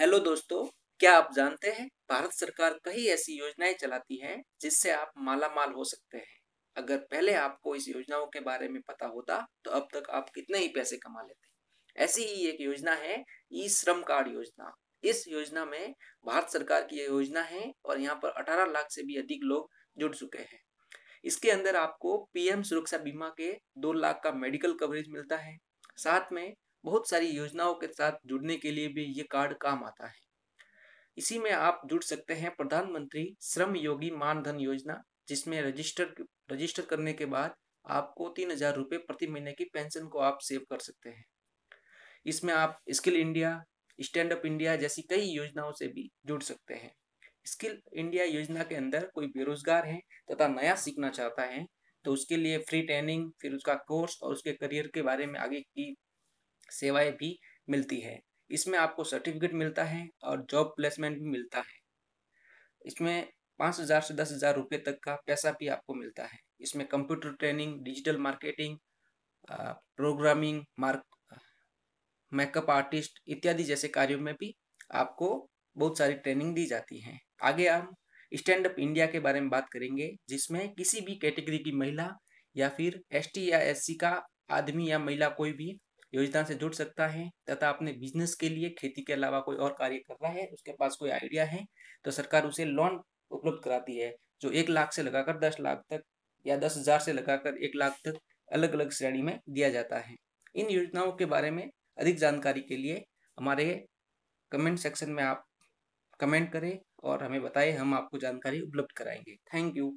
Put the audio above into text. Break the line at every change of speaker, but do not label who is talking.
hello दोस्तों क्या आप जानते हैं भारत सरकार कई ऐसी योजनाएं चलाती है जिससे आप माला माल हो सकते हैं अगर पहले आपको इस योजनाओं के बारे में पता होता तो अब तक आप कितने ही पैसे कमा लेते ऐसी ही एक योजना है ई श्रम कार्ड योजना इस योजना में भारत सरकार की यह योजना है और यहाँ पर 18 लाख से भी अधिक लोग जुड़ चुके हैं इसके अंदर आपको पीएम सुरक्षा बीमा के दो लाख का मेडिकल कवरेज मिलता है साथ में बहुत सारी योजनाओं के साथ जुड़ने के लिए भी ये कार्ड काम आता है इसी में आप जुड़ सकते हैं प्रधानमंत्री श्रम योगी मानधन योजना जिसमें रजिस्टर रजिस्टर करने के बाद आपको तीन हजार रुपये प्रति महीने की पेंशन को आप सेव कर सकते हैं इसमें आप skill India stand up India जैसी कई योजनाओं से भी जुड़ सकते हैं स्किल इंडिया योजना के अंदर कोई बेरोजगार है तथा नया सीखना चाहता है तो उसके लिए फ्री ट्रेनिंग फिर उसका कोर्स और उसके करियर के बारे में आगे की सेवाएं भी मिलती है इसमें आपको सर्टिफिकेट मिलता है और जॉब प्लेसमेंट भी मिलता है इसमें पाँच हज़ार से दस हज़ार रुपये तक का पैसा भी आपको मिलता है इसमें computer training digital marketing programming mark makeup artist इत्यादि जैसे कार्यों में भी आपको बहुत सारी ट्रेनिंग दी जाती है आगे हम स्टैंड अप इंडिया के बारे में बात करेंगे जिसमें किसी भी कैटेगरी की महिला या फिर एस या एस का आदमी या महिला कोई भी योजना से जुड़ सकता है तथा अपने बिजनेस के लिए खेती के अलावा कोई और कार्य कर रहा है उसके पास कोई आइडिया है तो सरकार उसे लोन उपलब्ध कराती है जो एक लाख से लगाकर दस लाख तक या दस हजार से लगाकर एक लाख तक अलग अलग श्रेणी में दिया जाता है इन योजनाओं के बारे में अधिक जानकारी के लिए हमारे कमेंट सेक्शन में आप कमेंट करें और हमें बताएं हम आपको जानकारी उपलब्ध कराएंगे थैंक यू